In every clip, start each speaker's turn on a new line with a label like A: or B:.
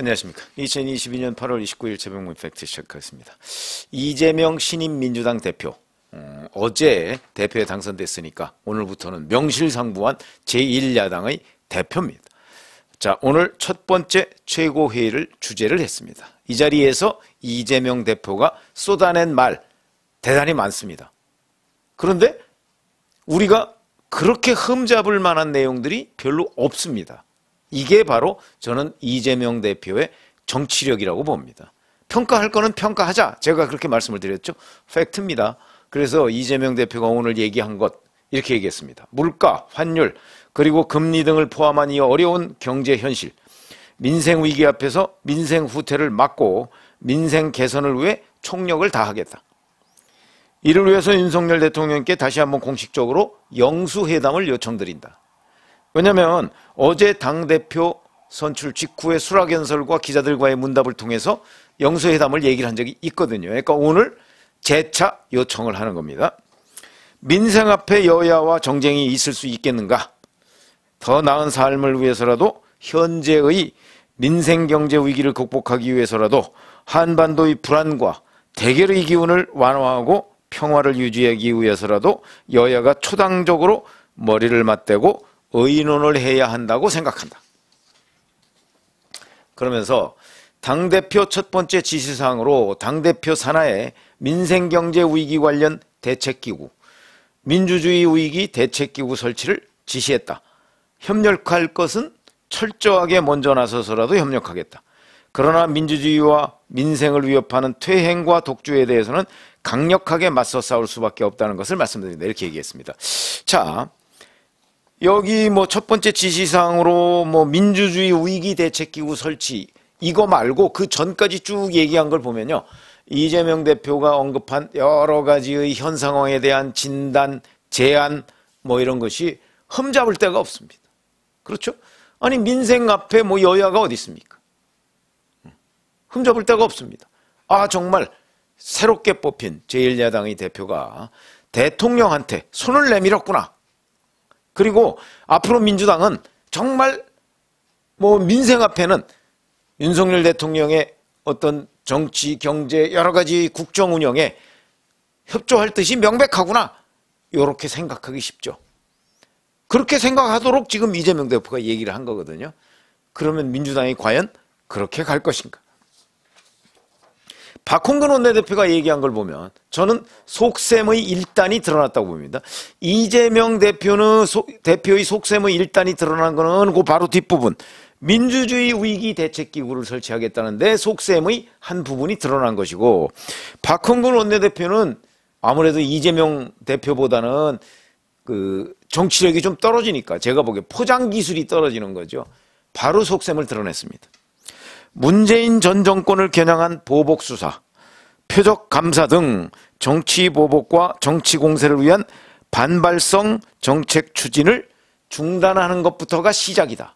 A: 안녕하십니까. 2022년 8월 29일 재병문 팩트 시작하겠습니다. 이재명 신임 민주당 대표. 음, 어제 대표에 당선됐으니까 오늘부터는 명실상부한 제1야당의 대표입니다. 자, 오늘 첫 번째 최고회의를 주제를 했습니다. 이 자리에서 이재명 대표가 쏟아낸 말 대단히 많습니다. 그런데 우리가 그렇게 흠잡을 만한 내용들이 별로 없습니다. 이게 바로 저는 이재명 대표의 정치력이라고 봅니다. 평가할 거는 평가하자. 제가 그렇게 말씀을 드렸죠. 팩트입니다. 그래서 이재명 대표가 오늘 얘기한 것 이렇게 얘기했습니다. 물가, 환율, 그리고 금리 등을 포함한 이 어려운 경제 현실, 민생 위기 앞에서 민생 후퇴를 막고 민생 개선을 위해 총력을 다하겠다. 이를 위해서 윤석열 대통령께 다시 한번 공식적으로 영수회담을 요청드린다. 왜냐하면 어제 당대표 선출 직후의 수락연설과 기자들과의 문답을 통해서 영수회담을 얘기를 한 적이 있거든요. 그러니까 오늘 재차 요청을 하는 겁니다. 민생 앞에 여야와 정쟁이 있을 수 있겠는가? 더 나은 삶을 위해서라도 현재의 민생 경제 위기를 극복하기 위해서라도 한반도의 불안과 대결의 기운을 완화하고 평화를 유지하기 위해서라도 여야가 초당적으로 머리를 맞대고 의논을 해야 한다고 생각한다. 그러면서 당대표 첫 번째 지시사항으로 당대표 산하에 민생경제 위기 관련 대책기구, 민주주의 위기 대책기구 설치를 지시했다. 협력할 것은 철저하게 먼저 나서서라도 협력하겠다. 그러나 민주주의와 민생을 위협하는 퇴행과 독주에 대해서는 강력하게 맞서 싸울 수밖에 없다는 것을 말씀드린다 이렇게 얘기했습니다. 자, 여기 뭐 첫 번째 지시사항으로 뭐 민주주의 위기 대책 기구 설치 이거 말고 그 전까지 쭉 얘기한 걸 보면요. 이재명 대표가 언급한 여러 가지의 현 상황에 대한 진단, 제안 뭐 이런 것이 흠잡을 데가 없습니다. 그렇죠? 아니 민생 앞에 뭐 여야가 어디 있습니까? 흠잡을 데가 없습니다. 아 정말 새롭게 뽑힌 제1야당의 대표가 대통령한테 손을 내밀었구나. 그리고 앞으로 민주당은 정말 뭐 민생 앞에는 윤석열 대통령의 어떤 정치, 경제 여러 가지 국정 운영에 협조할 뜻이 명백하구나. 이렇게 생각하기 쉽죠. 그렇게 생각하도록 지금 이재명 대표가 얘기를 한 거거든요. 그러면 민주당이 과연 그렇게 갈 것인가? 박홍근 원내대표가 얘기한 걸 보면 저는 속셈의 일단이 드러났다고 봅니다. 이재명 대표는 소, 대표의 속셈의 일단이 드러난 거는 그 바로 뒷부분. 민주주의 위기 대책 기구를 설치하겠다는데 속셈의 한 부분이 드러난 것이고 박홍근 원내대표는 아무래도 이재명 대표보다는 그 정치력이 좀 떨어지니까 제가 보기에 포장 기술이 떨어지는 거죠. 바로 속셈을 드러냈습니다. 문재인 전 정권을 겨냥한 보복수사, 표적 감사 등 정치 보복과 정치 공세를 위한 반발성 정책 추진을 중단하는 것부터가 시작이다.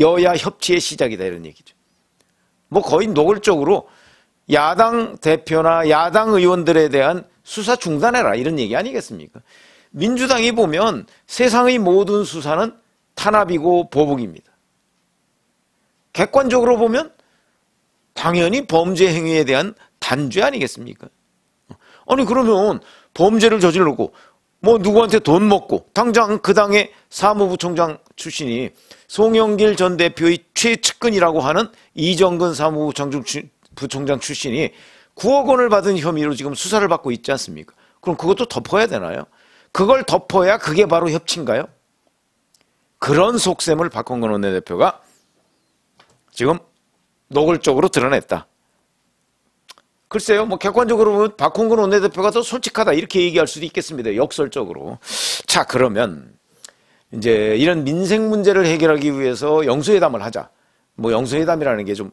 A: 여야 협치의 시작이다 이런 얘기죠. 뭐 거의 노골적으로 야당 대표나 야당 의원들에 대한 수사 중단해라 이런 얘기 아니겠습니까? 민주당이 보면 세상의 모든 수사는 탄압이고 보복입니다. 객관적으로 보면 당연히 범죄 행위에 대한 단죄 아니겠습니까? 아니 그러면 범죄를 저질렀고 뭐 누구한테 돈 먹고 당장 그 당의 사무부총장 출신이 송영길 전 대표의 최측근이라고 하는 이정근 사무부총장 출신이 9억 원을 받은 혐의로 지금 수사를 받고 있지 않습니까? 그럼 그것도 덮어야 되나요? 그걸 덮어야 그게 바로 협치인가요? 그런 속셈을 박홍근 원내대표가 지금 노골적으로 드러냈다. 글쎄요, 뭐 객관적으로 보면 박홍근 원내대표가 더 솔직하다 이렇게 얘기할 수도 있겠습니다. 역설적으로. 자, 그러면 이제 이런 민생 문제를 해결하기 위해서 영수회담을 하자. 뭐 영수회담이라는 게 좀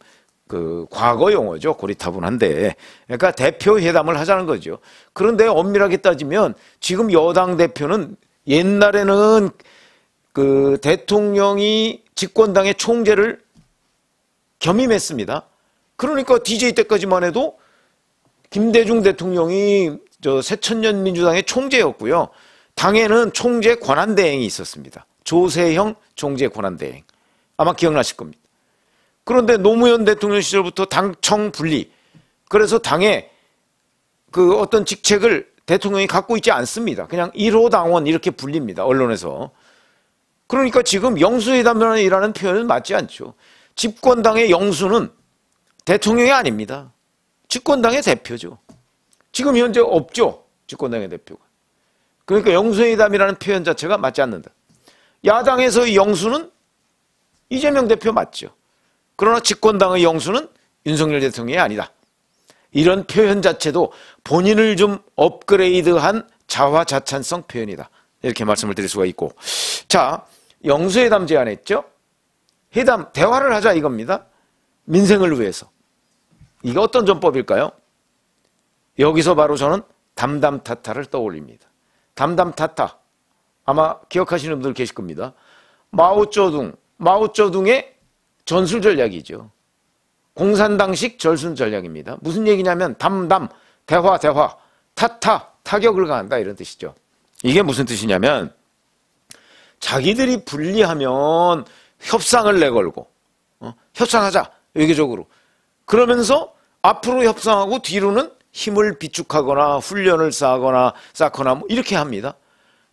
A: 그 과거 용어죠. 고리타분한데. 그러니까 대표 회담을 하자는 거죠. 그런데 엄밀하게 따지면 지금 여당 대표는 옛날에는 그 대통령이 집권당의 총재를 겸임했습니다. 그러니까 DJ 때까지만 해도 김대중 대통령이 저 새천년 민주당의 총재였고요. 당에는 총재 권한대행이 있었습니다. 조세형 총재 권한대행. 아마 기억나실 겁니다. 그런데 노무현 대통령 시절부터 당청 분리. 그래서 당에 그 어떤 직책을 대통령이 갖고 있지 않습니다. 그냥 1호 당원 이렇게 불립니다. 언론에서. 그러니까 지금 영수회담이라는 표현은 맞지 않죠. 집권당의 영수는 대통령이 아닙니다. 집권당의 대표죠. 지금 현재 없죠. 집권당의 대표가. 그러니까 영수회담이라는 표현 자체가 맞지 않는다. 야당에서의 영수는 이재명 대표 맞죠. 그러나 집권당의 영수는 윤석열 대통령이 아니다. 이런 표현 자체도 본인을 좀 업그레이드한 자화자찬성 표현이다. 이렇게 말씀을 드릴 수가 있고. 자, 영수회담 제안했죠? 회담, 대화를 하자 이겁니다. 민생을 위해서. 이게 어떤 전법일까요? 여기서 바로 저는 담담타타를 떠올립니다. 담담타타. 아마 기억하시는 분들 계실 겁니다. 마오쩌둥, 마오쩌둥의 전술 전략이죠. 공산당식 절순 전략입니다. 무슨 얘기냐면 담담, 대화, 대화, 타타, 타격을 가한다 이런 뜻이죠. 이게 무슨 뜻이냐면 자기들이 분리하면 협상을 내걸고 어? 협상하자 외교적으로 그러면서 앞으로 협상하고 뒤로는 힘을 비축하거나 훈련을 쌓거나 쌓거나 뭐 이렇게 합니다.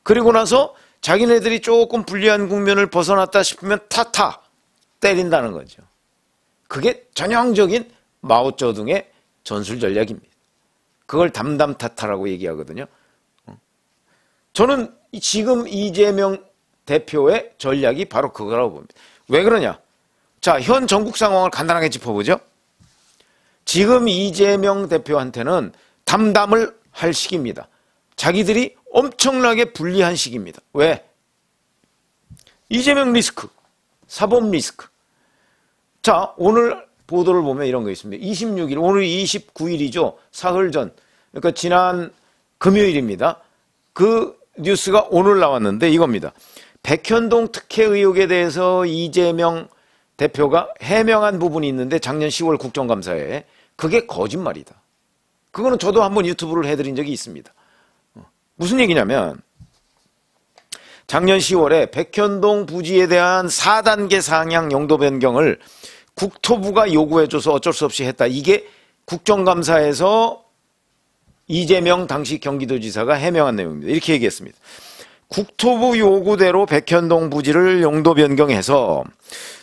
A: 그리고 나서 자기네들이 조금 불리한 국면을 벗어났다 싶으면 타타 때린다는 거죠. 그게 전형적인 마오쩌둥의 전술 전략입니다. 그걸 담담타타라고 얘기하거든요. 어. 저는 지금 이재명 대표의 전략이 바로 그거라고 봅니다. 왜 그러냐? 자, 현 전국 상황을 간단하게 짚어보죠. 지금 이재명 대표한테는 담담을 할 시기입니다. 자기들이 엄청나게 불리한 시기입니다. 왜? 이재명 리스크, 사법 리스크. 자, 오늘 보도를 보면 이런 거 있습니다. 26일, 오늘 29일이죠. 사흘 전. 그러니까 지난 금요일입니다. 그 뉴스가 오늘 나왔는데 이겁니다. 백현동 특혜 의혹에 대해서 이재명 대표가 해명한 부분이 있는데 작년 10월 국정감사에 그게 거짓말이다. 그거는 저도 한번 유튜브를 해드린 적이 있습니다. 어, 무슨 얘기냐면 작년 10월에 백현동 부지에 대한 4단계 상향 용도 변경을 국토부가 요구해줘서 어쩔 수 없이 했다. 이게 국정감사에서 이재명 당시 경기도지사가 해명한 내용입니다. 이렇게 얘기했습니다. 국토부 요구대로 백현동 부지를 용도 변경해서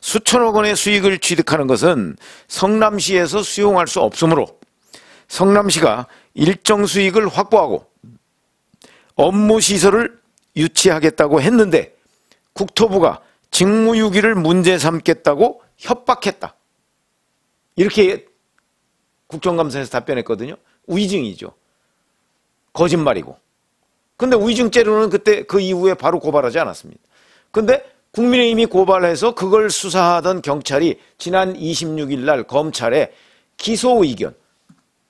A: 수천억 원의 수익을 취득하는 것은 성남시에서 수용할 수 없으므로 성남시가 일정 수익을 확보하고 업무 시설을 유치하겠다고 했는데 국토부가 직무유기를 문제 삼겠다고 협박했다. 이렇게 국정감사에서 답변했거든요. 위증이죠. 거짓말이고. 근데 위증죄로는 그때 그 이후에 바로 고발하지 않았습니다. 근데 국민의힘이 고발해서 그걸 수사하던 경찰이 지난 26일 날 검찰에 기소 의견,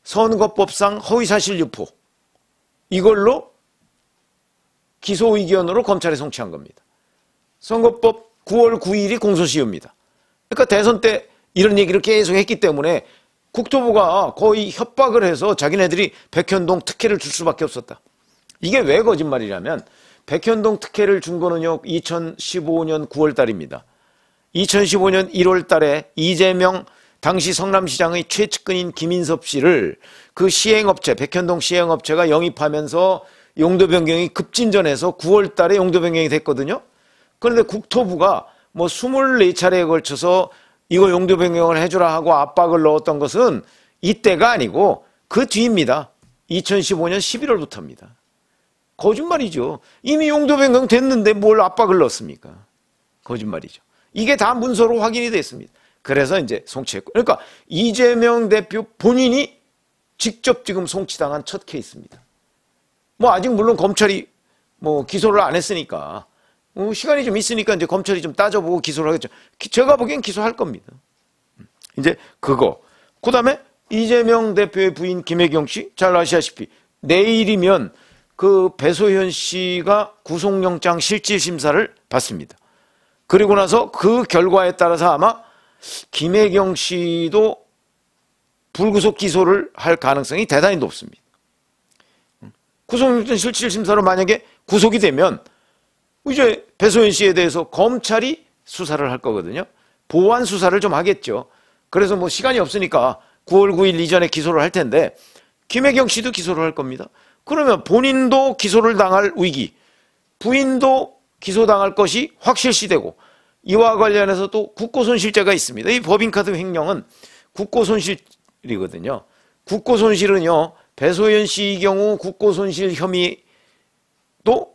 A: 선거법상 허위사실 유포 이걸로 기소 의견으로 검찰에 송치한 겁니다. 선거법 9월 9일이 공소시효입니다. 그러니까 대선 때 이런 얘기를 계속 했기 때문에 국토부가 거의 협박을 해서 자기네들이 백현동 특혜를 줄 수밖에 없었다. 이게 왜 거짓말이냐면 백현동 특혜를 준 거는요 2015년 9월 달입니다. 2015년 1월 달에 이재명 당시 성남시장의 최측근인 김인섭 씨를 그 시행업체 백현동 시행업체가 영입하면서 용도 변경이 급진전해서 9월 달에 용도 변경이 됐거든요. 그런데 국토부가 뭐 24차례에 걸쳐서 이거 용도 변경을 해주라 하고 압박을 넣었던 것은 이때가 아니고 그 뒤입니다. 2015년 11월부터입니다. 거짓말이죠. 이미 용도 변경 됐는데 뭘 압박을 넣습니까? 거짓말이죠. 이게 다 문서로 확인이 됐습니다. 그래서 이제 송치했고. 그러니까 이재명 대표 본인이 직접 지금 송치당한 첫 케이스입니다. 뭐 아직 물론 검찰이 뭐 기소를 안 했으니까 뭐 시간이 좀 있으니까 이제 검찰이 좀 따져보고 기소를 하겠죠. 제가 보기엔 기소할 겁니다. 이제 그거. 그 다음에 이재명 대표의 부인 김혜경 씨 잘 아시다시피 내일이면 그 배소현 씨가 구속영장 실질 심사를 받습니다. 그리고 나서 그 결과에 따라서 아마 김혜경 씨도 불구속 기소를 할 가능성이 대단히 높습니다. 구속영장 실질 심사로 만약에 구속이 되면 이제 배소현 씨에 대해서 검찰이 수사를 할 거거든요. 보완 수사를 좀 하겠죠. 그래서 뭐 시간이 없으니까 9월 9일 이전에 기소를 할 텐데 김혜경 씨도 기소를 할 겁니다. 그러면 본인도 기소를 당할 위기, 부인도 기소당할 것이 확실시되고 이와 관련해서 도 국고손실죄가 있습니다. 이 법인카드 횡령은 국고손실이거든요. 국고손실은요. 배소연 씨의 경우 국고손실 혐의도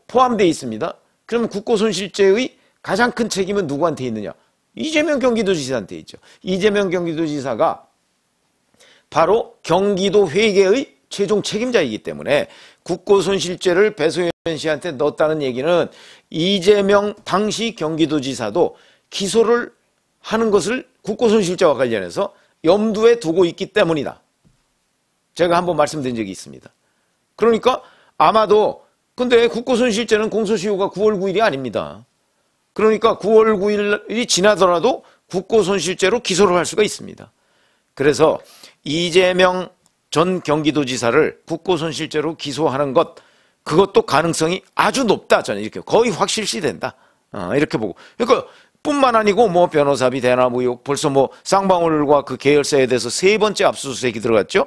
A: 포함되어 있습니다. 그러면 국고손실죄의 가장 큰 책임은 누구한테 있느냐? 이재명 경기도지사한테 있죠. 이재명 경기도지사가 바로 경기도 회계의 최종 책임자이기 때문에 국고손실죄를 배소연 씨한테 넣었다는 얘기는 이재명 당시 경기도지사도 기소를 하는 것을 국고손실죄와 관련해서 염두에 두고 있기 때문이다. 제가 한 번 말씀드린 적이 있습니다. 그러니까 아마도 근데 국고손실죄는 공소시효가 9월 9일이 아닙니다. 그러니까 9월 9일이 지나더라도 국고손실죄로 기소를 할 수가 있습니다. 그래서 이재명 전 경기도지사를 국고손실죄로 기소하는 것 그것도 가능성이 아주 높다 저는 이렇게 거의 확실시된다 어, 이렇게 보고 그러니까 뿐만 아니고 뭐 변호사비 대나무욕 벌써 뭐 쌍방울과 그 계열사에 대해서 세 번째 압수수색이 들어갔죠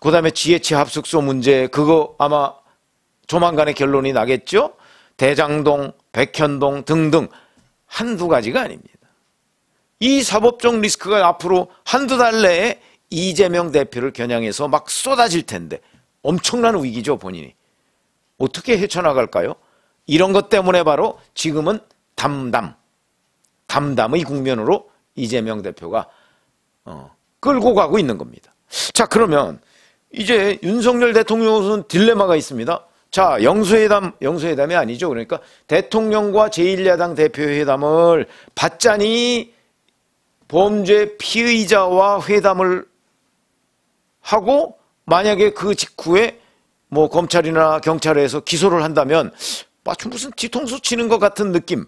A: 그다음에 GH 합숙소 문제 그거 아마 조만간에 결론이 나겠죠 대장동 백현동 등등 한두 가지가 아닙니다 이 사법적 리스크가 앞으로 한두 달 내에 이재명 대표를 겨냥해서 막 쏟아질 텐데 엄청난 위기죠 본인이. 어떻게 헤쳐나갈까요? 이런 것 때문에 바로 지금은 담담, 담담의 국면으로 이재명 대표가 어, 끌고 가고 있는 겁니다. 자 그러면 이제 윤석열 대통령으로서는 딜레마가 있습니다. 자, 영수회담, 영수회담이 아니죠. 그러니까 대통령과 제1야당 대표회담을 받자니 범죄 피의자와 회담을 하고 만약에 그 직후에 뭐 검찰이나 경찰에서 기소를 한다면 마치 아, 무슨 뒤통수 치는 것 같은 느낌.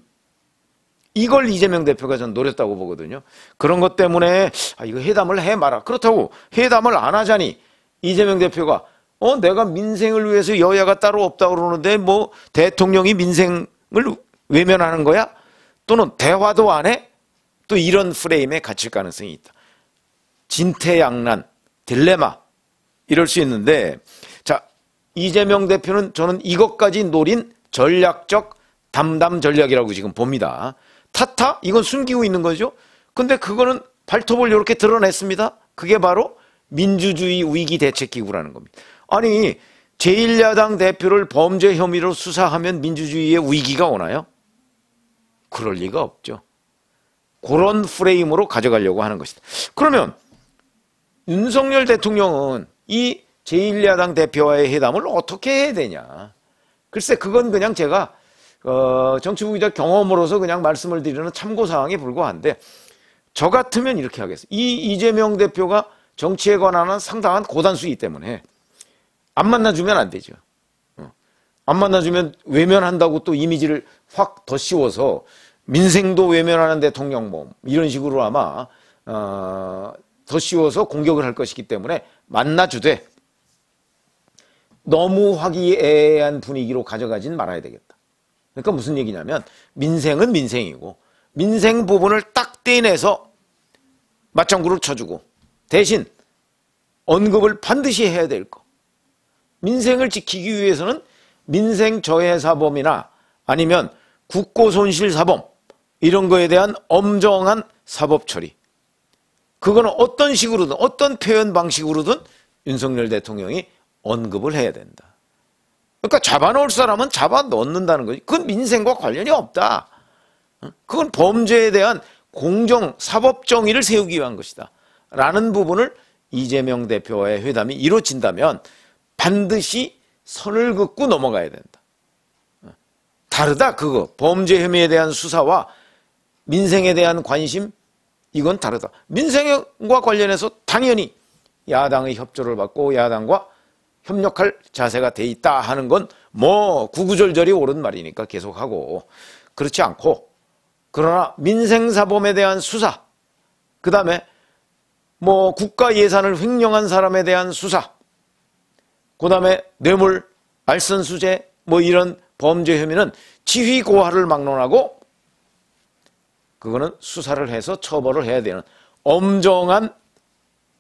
A: 이걸 이재명 대표가 전 노렸다고 보거든요. 그런 것 때문에 아, 이거 회담을 해 마라. 그렇다고 회담을 안 하자니 이재명 대표가 어 내가 민생을 위해서 여야가 따로 없다 그러는데 뭐 대통령이 민생을 외면하는 거야? 또는 대화도 안 해? 또 이런 프레임에 갇힐 가능성이 있다. 진퇴양난 딜레마 이럴 수 있는데 자 이재명 대표는 저는 이것까지 노린 전략적 담담 전략이라고 지금 봅니다. 타타 이건 숨기고 있는 거죠. 근데 그거는 발톱을 이렇게 드러냈습니다. 그게 바로 민주주의 위기 대책 기구라는 겁니다. 아니 제1야당 대표를 범죄 혐의로 수사하면 민주주의의 위기가 오나요? 그럴 리가 없죠. 그런 프레임으로 가져가려고 하는 것이다. 그러면 윤석열 대통령은 이 제1야당 대표와의 회담을 어떻게 해야 되냐. 글쎄 그건 그냥 제가 어, 정치부기자 경험으로서 그냥 말씀을 드리는 참고사항에 불과한데 저 같으면 이렇게 하겠어요. 이 이재명 대표가 정치에 관한 상당한 고단수이기 때문에 안 만나주면 안 되죠. 어. 안 만나주면 외면한다고 또 이미지를 확 더 씌워서 민생도 외면하는 대통령 몸, 이런 식으로 아마 어, 더쉬워서 공격을 할 것이기 때문에 만나주되 너무 화기애애한 분위기로 가져가진 말아야 되겠다. 그러니까 무슨 얘기냐면 민생은 민생이고 민생 부분을 딱 떼내서 맞장구를 쳐주고 대신 언급을 반드시 해야 될 거. 민생을 지키기 위해서는 민생 저해 사범이나 아니면 국고 손실 사범 이런 거에 대한 엄정한 사법 처리 그거는 어떤 식으로든 어떤 표현 방식으로든 윤석열 대통령이 언급을 해야 된다. 그러니까 잡아놓을 사람은 잡아넣는다는 거지. 그건 민생과 관련이 없다. 그건 범죄에 대한 공정, 사법 정의를 세우기 위한 것이다. 라는 부분을 이재명 대표와의 회담이 이루어진다면 반드시 선을 긋고 넘어가야 된다. 다르다, 그거. 범죄 혐의에 대한 수사와 민생에 대한 관심, 이건 다르다. 민생과 관련해서 당연히 야당의 협조를 받고 야당과 협력할 자세가 돼 있다 하는 건 뭐 구구절절이 옳은 말이니까 계속하고 그렇지 않고 그러나 민생사범에 대한 수사 그 다음에 뭐 국가 예산을 횡령한 사람에 대한 수사 그 다음에 뇌물, 알선수재 뭐 이런 범죄 혐의는 지휘고하를 막론하고 그거는 수사를 해서 처벌을 해야 되는 엄정한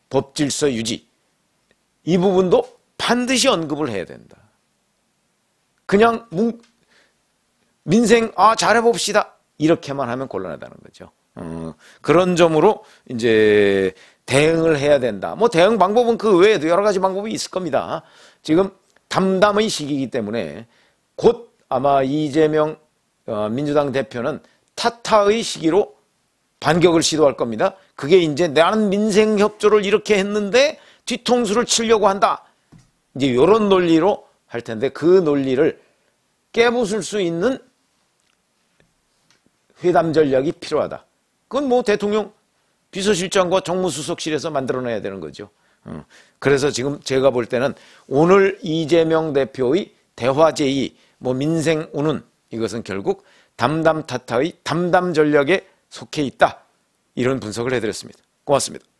A: 법 질서 유지 이 부분도 반드시 언급을 해야 된다. 그냥 문, 민생 아 잘해봅시다 이렇게만 하면 곤란하다는 거죠. 음, 그런 점으로 이제 대응을 해야 된다. 뭐 대응 방법은 그 외에도 여러 가지 방법이 있을 겁니다. 지금 담담의 시기이기 때문에 곧 아마 이재명 어, 민주당 대표는 타타의 시기로 반격을 시도할 겁니다. 그게 이제 나는 민생 협조를 이렇게 했는데 뒤통수를 치려고 한다. 이제 이런 논리로 할 텐데 그 논리를 깨부술 수 있는 회담 전략이 필요하다. 그건 뭐 대통령 비서실장과 정무수석실에서 만들어내야 되는 거죠. 음. 그래서 지금 제가 볼 때는 오늘 이재명 대표의 대화 제의, 뭐 민생 운운 이것은 결국 담담타타의 담담 전략에 속해 있다. 이런 분석을 해드렸습니다. 고맙습니다.